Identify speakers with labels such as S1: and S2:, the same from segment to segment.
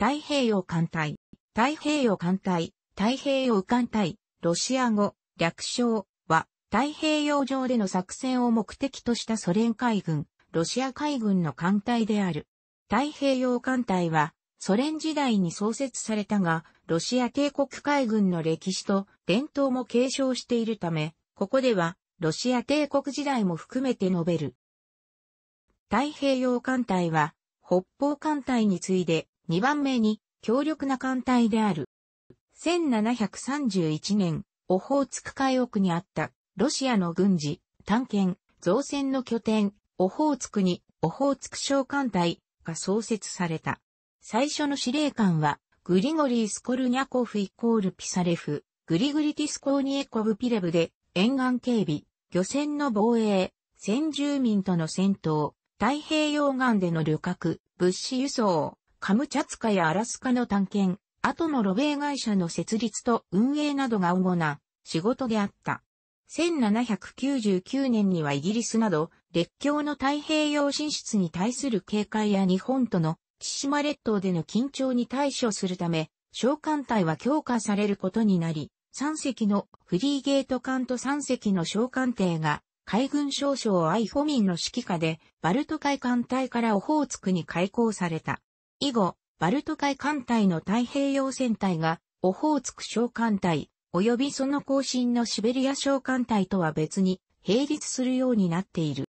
S1: 太平洋艦隊、太平洋艦隊、太平洋艦隊、ロシア語、略称は、太平洋上での作戦を目的としたソ連海軍、ロシア海軍の艦隊である。太平洋艦隊は、ソ連時代に創設されたが、ロシア帝国海軍の歴史と伝統も継承しているため、ここでは、ロシア帝国時代も含めて述べる。太平洋艦隊は、北方艦隊に次いで2番目に強力な艦隊である。1731年、オホーツク海奥にあったロシアの軍事、探検、造船の拠点、オホーツクにオホーツク小艦隊が創設された。最初の司令官はグリゴリー・スコルニャコフイコールピサレフ、グリグリティスコーニエコブピレブで沿岸警備、漁船の防衛、先住民との戦闘、太平洋岸での旅客、物資輸送、カムチャツカやアラスカの探検、後のロベイ会社の設立と運営などが主な仕事であった。1799年にはイギリスなど、列強の太平洋進出に対する警戒や日本との千島列島での緊張に対処するため、召喚隊は強化されることになり、3隻のフリーゲート艦と3隻の召喚艇が海軍少将アイホミンの指揮下でバルト海艦隊からオホーツクに開港された。以後、バルト海艦隊の太平洋戦隊が、オホーツク小艦隊、及びその後進のシベリア小艦隊とは別に、並立するようになっている。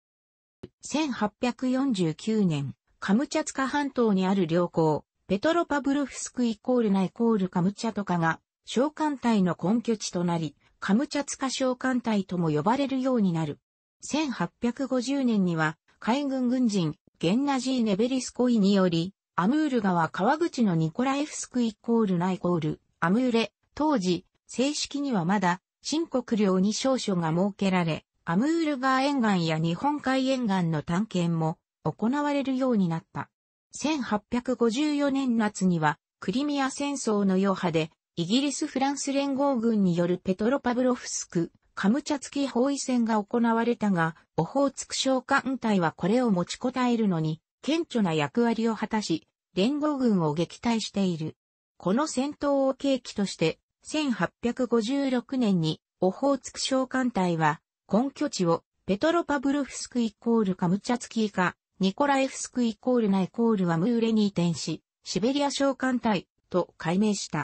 S1: 1849年、カムチャツカ半島にある領港、ペトロパブロフスクイコールナイコールカムチャトカが、小艦隊の根拠地となり、カムチャツカ小艦隊とも呼ばれるようになる。1850年には、海軍軍人、ゲンナジー・ネベリスコイにより、アムール川川口のニコラエフスクイコールナイコール、アムーレ、当時、正式にはまだ、新国領に少書が設けられ、アムール川沿岸や日本海沿岸の探検も行われるようになった。1854年夏には、クリミア戦争の余波で、イギリス・フランス連合軍によるペトロパブロフスク、カムチャツキ包囲戦が行われたが、オホーツク商艦隊はこれを持ちこたえるのに、顕著な役割を果たし、連合軍を撃退している。この戦闘を契機として、1856年にオホーツク召艦隊は、根拠地をペトロパブロフスクイコールカムチャツキーか、ニコラエフスクイコールナイコールはムーレに移転し、シベリア召艦隊と改名した。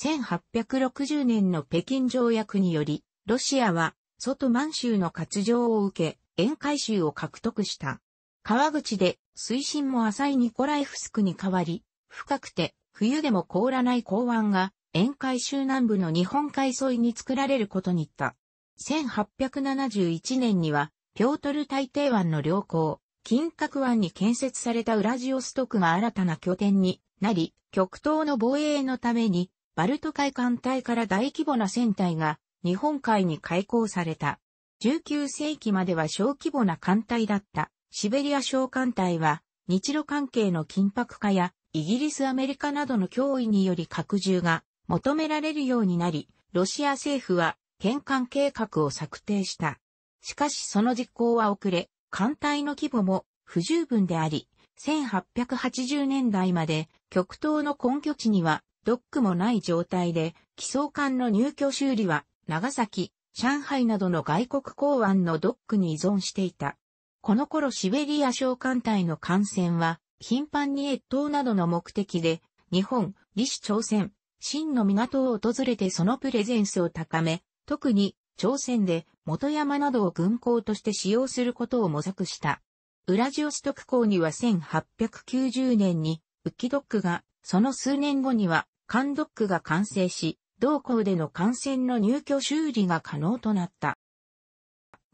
S1: 1860年の北京条約により、ロシアは、外満州の割譲を受け、沿海州を獲得した。川口で水深も浅いニコライフスクに変わり、深くて冬でも凍らない港湾が沿海州南部の日本海沿いに作られることにった。1871年には、ピョートル大帝湾の良港、金閣湾に建設されたウラジオストクが新たな拠点になり、極東の防衛のために、バルト海艦隊から大規模な船隊が日本海に開港された。19世紀までは小規模な艦隊だったシベリア小艦隊は、日露関係の緊迫化や、イギリスアメリカなどの脅威により拡充が求められるようになり、ロシア政府は、返還計画を策定した。しかしその実行は遅れ、艦隊の規模も不十分であり、1880年代まで極東の根拠地にはドックもない状態で、基礎艦の入居修理は長崎、上海などの外国港湾のドックに依存していた。この頃シベリア小艦隊の艦船は、頻繁に越冬などの目的で、日本、李氏朝鮮、清の港を訪れてそのプレゼンスを高め、特に朝鮮で元山などを軍港として使用することを模索した。ウラジオストク港には1890年に、ウッキドックが、その数年後には、カンドックが完成し、同港での艦船の入居修理が可能となった。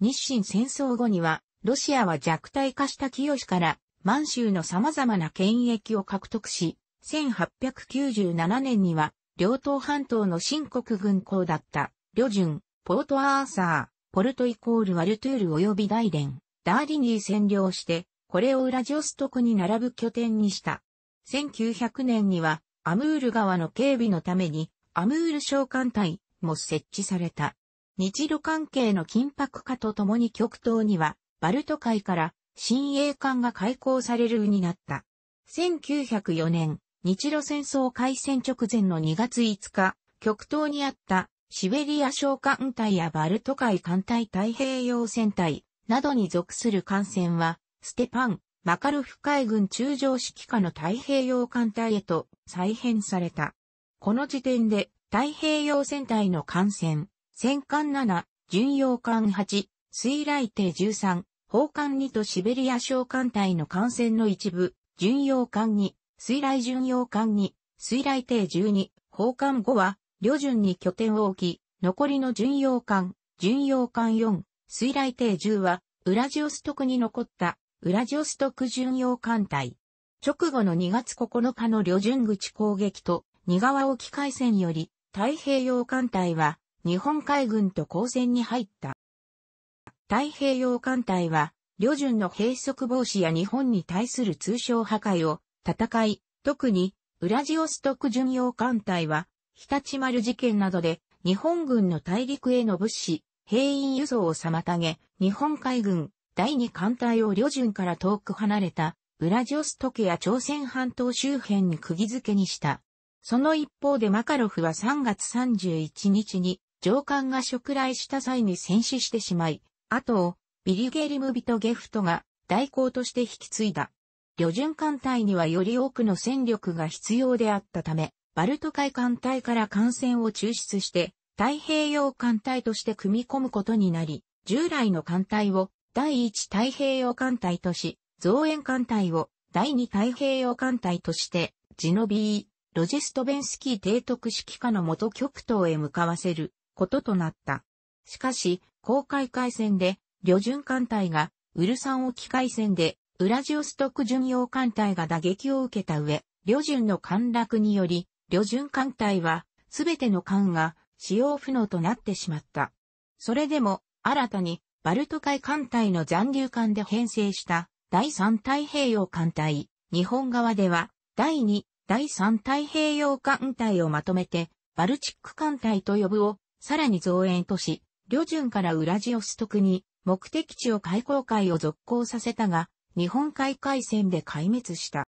S1: 日清戦争後には、ロシアは弱体化した清から満州の様々な権益を獲得し、1897年には、両党半島の新国軍港だった、旅順、ポートアーサー、ポルトイコールワルトゥール及び大連、ダーリニー占領して、これをウラジオストクに並ぶ拠点にした。1900年には、アムール川の警備のために、アムール召喚隊も設置された。日露関係の緊迫化とともに極東には、バルト海から新鋭艦が開港されるになった。1904年、日露戦争開戦直前の2月5日、極東にあったシベリア小艦隊やバルト海艦隊太平洋戦隊などに属する艦船は、ステパン、マカルフ海軍中将指揮下の太平洋艦隊へと再編された。この時点で太平洋戦隊の艦船、戦艦7、巡洋艦8、水雷艇13、砲艦2とシベリア小艦隊の艦船の一部、巡洋艦2、水雷巡洋艦2、水雷艇12、砲艦5は、旅順に拠点を置き、残りの巡洋艦、巡洋艦4、水雷艇10は、ウラジオストクに残った、ウラジオストク巡洋艦隊。直後の2月9日の旅順口攻撃と、二川沖海戦より、太平洋艦隊は、日本海軍と交戦に入った。太平洋艦隊は、旅順の閉塞防止や日本に対する通商破壊を戦い、特に、ウラジオストク巡洋艦隊は、日立丸事件などで、日本軍の大陸への物資、兵員輸送を妨げ、日本海軍、第二艦隊を旅順から遠く離れた、ウラジオストクや朝鮮半島周辺に釘付けにした。その一方でマカロフは3月31日に、上官が食来した際に戦死してしまい、後をビリゲリム・ビトゲフトが代行として引き継いだ。旅順艦隊にはより多くの戦力が必要であったため、バルト海艦隊から艦船を抽出して太平洋艦隊として組み込むことになり、従来の艦隊を第一太平洋艦隊とし、増援艦隊を第二太平洋艦隊として、ジノビー、ロジストベンスキー提督指揮下の元極東へ向かわせることとなった。しかし、公開海戦で、旅順艦隊が、ウルサン沖海戦で、ウラジオストク巡洋艦隊が打撃を受けた上、旅順の陥落により、旅順艦隊は、すべての艦が使用不能となってしまった。それでも、新たに、バルト海艦隊の残留艦で編成した第三太平洋艦隊、日本側では、第二、第三太平洋艦隊をまとめて、バルチック艦隊と呼ぶを、さらに増援とし、旅順からウラジオストクに目的地を開港会を続行させたが、日本海海戦で壊滅した。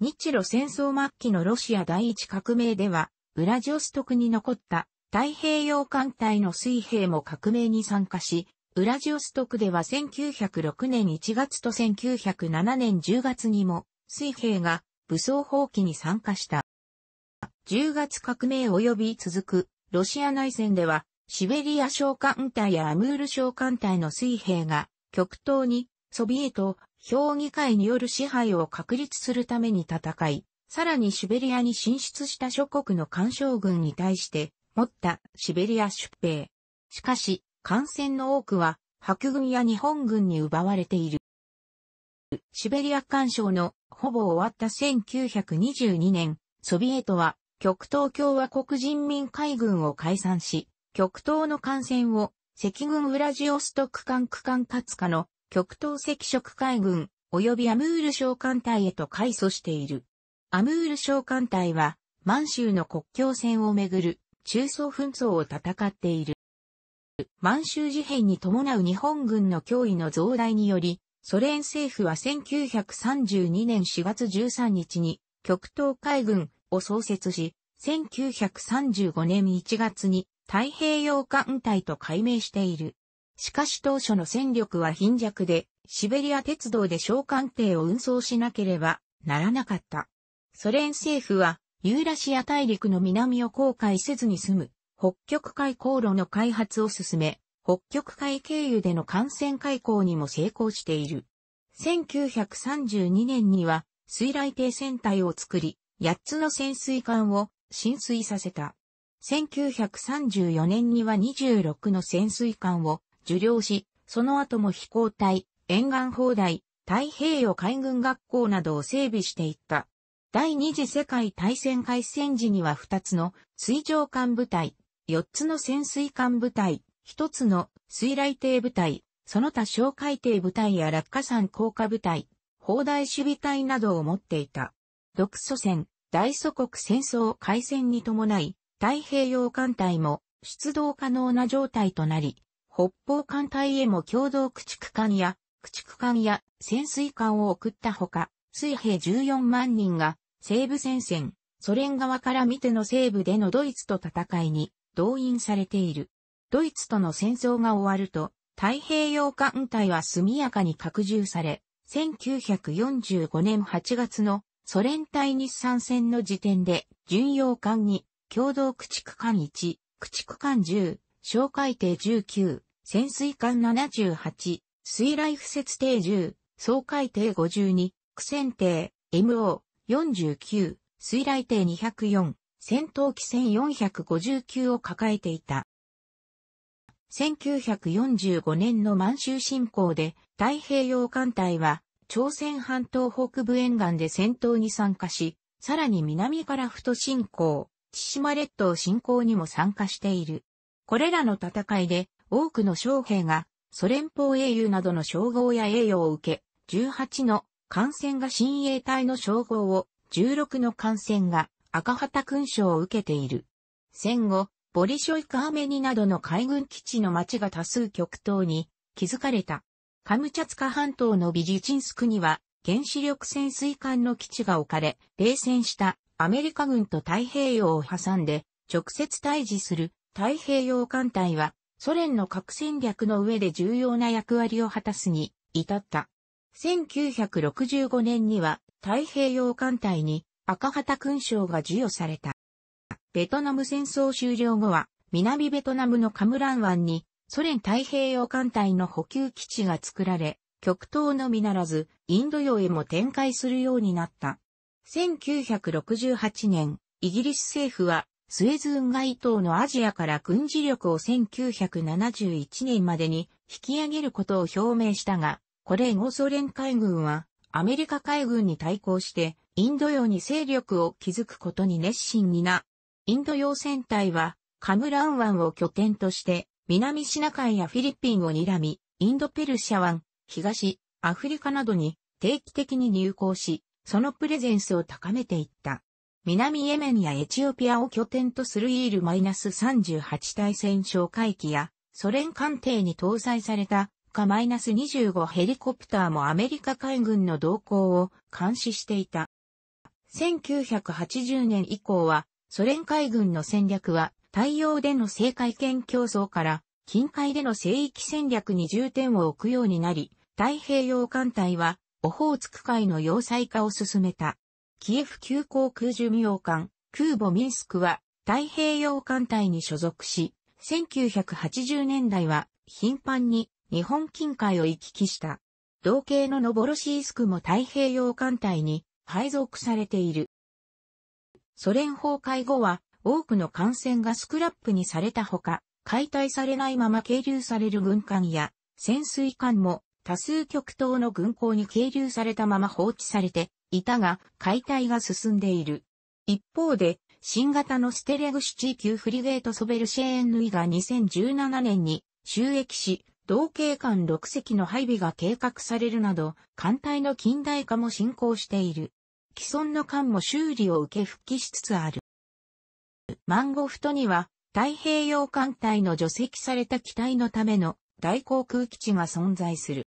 S1: 日露戦争末期のロシア第一革命では、ウラジオストクに残った太平洋艦隊の水兵も革命に参加し、ウラジオストクでは1906年1月と1907年10月にも水兵が武装放棄に参加した。10月革命及び続くロシア内戦ではシベリア小艦隊やアムール小艦隊の水兵が極東にソビエト評議会による支配を確立するために戦い、さらにシベリアに進出した諸国の干渉軍に対して持ったシベリア出兵。しかし、艦船の多くは白軍や日本軍に奪われている。シベリア干渉のほぼ終わった1922年、ソビエトは極東共和国人民海軍を解散し、極東の艦船を、赤軍ウラジオストク艦区間かつかの極東赤色海軍及びアムール小艦隊へと改組している。アムール小艦隊は満州の国境線をめぐる中層紛争を戦っている。満州事変に伴う日本軍の脅威の増大により、ソ連政府は1932年4月13日に極東海軍を創設し、1935年1月に太平洋艦隊と改名している。しかし当初の戦力は貧弱で、シベリア鉄道で小艦艇を運送しなければならなかった。ソ連政府は、ユーラシア大陸の南を航海せずに済む、北極海航路の開発を進め、北極海経由での艦船開港にも成功している。1932年には、水雷艇船隊を作り、8つの潜水艦を浸水させた。1934年には26の潜水艦を受領し、その後も飛行隊、沿岸砲台、太平洋海軍学校などを整備していった。第二次世界大戦開戦時には2つの水上艦部隊、4つの潜水艦部隊、1つの水雷艇部隊、その他小海艇部隊や落下山降下部隊、砲台守備隊などを持っていた。独ソ戦、大祖国戦争開戦に伴い、太平洋艦隊も出動可能な状態となり、北方艦隊へも共同駆逐艦や、駆逐艦や潜水艦を送ったほか、水兵14万人が西部戦線、ソ連側から見ての西部でのドイツと戦いに動員されている。ドイツとの戦争が終わると、太平洋艦隊は速やかに拡充され、1945年8月のソ連対日産戦の時点で巡洋艦に共同駆逐艦1、駆逐艦10、哨海艇19、潜水艦78、水雷敷設艇10、総海艇52、苦戦艇、MO49、水雷艇204、戦闘機船459を抱えていた。1945年の満州侵攻で太平洋艦隊は朝鮮半島北部沿岸で戦闘に参加し、さらに南からふと侵攻、千島列島侵攻にも参加している。これらの戦いで多くの将兵がソ連邦英雄などの称号や栄誉を受け、18の艦船が新衛隊の称号を、16の艦船が赤旗勲章を受けている。戦後、ボリショイカーメニなどの海軍基地の町が多数極東に築かれた。カムチャツカ半島のビジチンスクには原子力潜水艦の基地が置かれ、冷戦したアメリカ軍と太平洋を挟んで直接対峙する太平洋艦隊はソ連の核戦略の上で重要な役割を果たすに至った。1965年には太平洋艦隊に赤旗勲章が授与された。ベトナム戦争終了後は南ベトナムのカムラン湾にソ連太平洋艦隊の補給基地が作られ、極東のみならずインド洋へも展開するようになった。1968年、イギリス政府は、スエズ運河以東のアジアから軍事力を1971年までに引き上げることを表明したが、これ以後ソ連海軍は、アメリカ海軍に対抗して、インド洋に勢力を築くことに熱心にな。インド洋戦隊は、カムラン湾を拠点として、南シナ海やフィリピンを睨み、インドペルシャ湾、東、アフリカなどに定期的に入港し、そのプレゼンスを高めていった。南エメンやエチオピアを拠点とするイール -38 対戦哨戒機や、ソ連艦艇に搭載された、か -25 ヘリコプターもアメリカ海軍の動向を監視していた。1980年以降は、ソ連海軍の戦略は、太陽での正海権競争から、近海での聖域戦略に重点を置くようになり、太平洋艦隊はオホーツク海の要塞化を進めた。キエフ急航空巡洋艦、空母ミンスクは太平洋艦隊に所属し、1980年代は頻繁に日本近海を行き来した。同系のノボロシースクも太平洋艦隊に配属されている。ソ連崩壊後は多くの艦船がスクラップにされたほか、解体されないまま係留される軍艦や潜水艦も多数極東の軍港に係留されたまま放置されていたが、解体が進んでいる。一方で、新型のステレグシー級フリゲートソベルシェーンヌイが2017年に収益し、同警艦6隻の配備が計画されるなど、艦隊の近代化も進行している。既存の艦も修理を受け復帰しつつある。マンゴフトには、太平洋艦隊の除籍された機体のための大航空基地が存在する。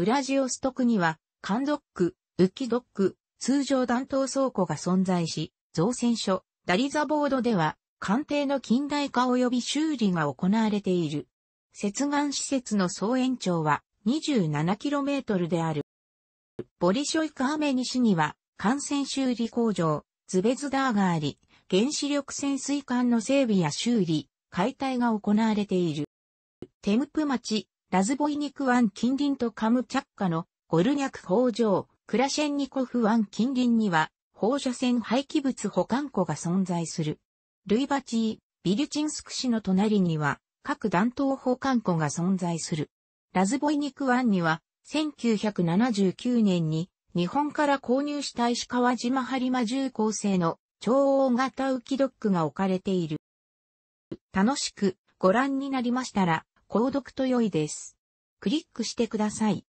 S1: ウラジオストクには、艦ドック、武器ドック、通常弾頭倉庫が存在し、造船所、ダリザボードでは、艦艇の近代化及び修理が行われている。接岸施設の総延長は 27km である。ボリショイカーメ西には、艦船修理工場、ズベズダーがあり、原子力潜水艦の整備や修理、解体が行われている。テムプ町、ラズボイニク湾近隣とカムチャッカのゴルニャク工場、クラシェンニコフ湾近隣には放射線廃棄物保管庫が存在する。ルイバチー、ビリュチンスク市の隣には各弾頭保管庫が存在する。ラズボイニク湾には1979年に日本から購入した石川島播磨重工製の超大型浮きドックが置かれている。楽しくご覧になりましたら、購読と良いです。クリックしてください。